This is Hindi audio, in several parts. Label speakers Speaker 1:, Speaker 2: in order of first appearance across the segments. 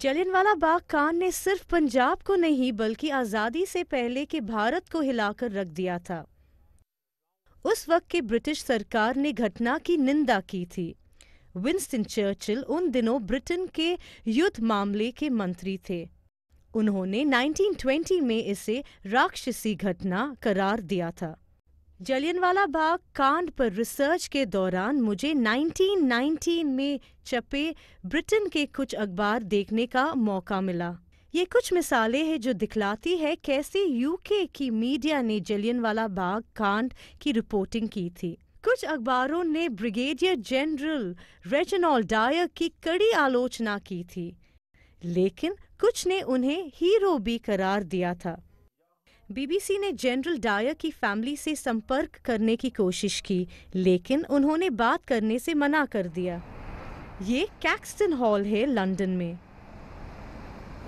Speaker 1: जलियनवाला बाग कांड ने सिर्फ पंजाब को नहीं बल्कि आज़ादी से पहले के भारत को हिलाकर रख दिया था उस वक्त की ब्रिटिश सरकार ने घटना की निंदा की थी विंस्टन चर्चिल उन दिनों ब्रिटेन के युद्ध मामले के मंत्री थे उन्होंने 1920 में इसे राक्षसी घटना करार दिया था जलियनवाला बाग कांड पर रिसर्च के दौरान मुझे 1919 में छपे ब्रिटेन के कुछ अखबार देखने का मौका मिला ये कुछ मिसालें हैं जो दिखलाती है कैसे यूके की मीडिया ने जलियनवाला बाग कांड की रिपोर्टिंग की थी कुछ अखबारों ने ब्रिगेडियर जनरल रेजनॉल डायर की कड़ी आलोचना की थी लेकिन कुछ ने उन्हें हीरो भी करार दिया था बीबीसी ने जनरल डायर की फैमिली से संपर्क करने की कोशिश की लेकिन उन्होंने बात करने से मना कर दिया ये कैक्सटन हॉल है लंदन में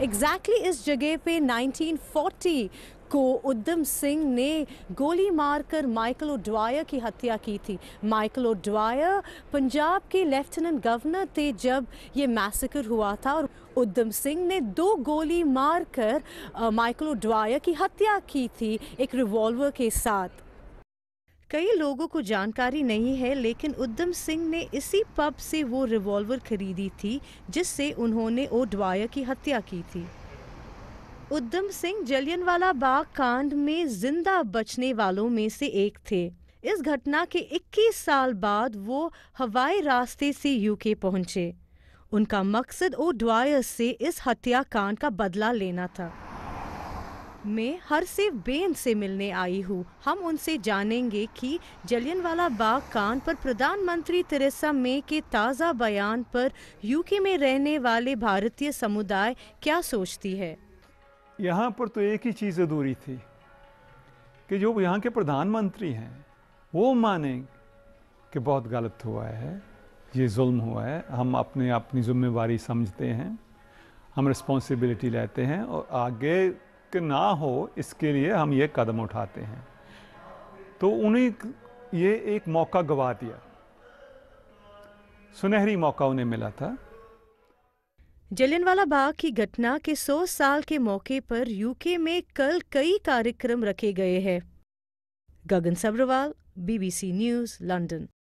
Speaker 1: एग्जैक्टली exactly इस जगह पे 1940 को उद्यम सिंह ने गोली मारकर माइकल ओडवायर की हत्या की थी माइकल ओडवायर पंजाब के लेफ्टिनेंट गवर्नर थे जब ये मैसेकर हुआ था और उद्यम सिंह ने दो गोली मारकर माइकल ओडवायर की हत्या की थी एक रिवॉल्वर के साथ कई लोगों को जानकारी नहीं है लेकिन उद्यम सिंह ने इसी पब से वो रिवॉल्वर खरीदी थी जिससे उन्होंने ओडवायर की हत्या की थी उद्धम सिंह जलियनवाला बाग कांड में जिंदा बचने वालों में से एक थे इस घटना के 21 साल बाद वो हवाई रास्ते से यूके पहुंचे उनका मकसद ओ ड्वायर से इस हत्याकांड का बदला लेना था मैं हर से बेन से मिलने आई हूँ हम उनसे जानेंगे कि जलियनवाला बाग कांड पर प्रधानमंत्री तेरेसा मे के ताज़ा बयान पर यूके में रहने वाले भारतीय समुदाय क्या सोचती है
Speaker 2: यहाँ पर तो एक ही चीज़ अधूरी थी कि जो यहाँ के प्रधानमंत्री हैं वो माने कि बहुत गलत हुआ है ये जुल्म हुआ है हम अपने अपनी जिम्मेवारी समझते हैं हम रिस्पॉन्सिबिलिटी लेते हैं और आगे के ना हो इसके लिए हम ये कदम उठाते हैं तो उन्हें ये एक मौका गवा दिया सुनहरी मौका उन्हें मिला था
Speaker 1: जलियनवाला बाग की घटना के 100 साल के मौके पर यूके में कल कई कार्यक्रम रखे गए हैं Gagan Sabharwal BBC news London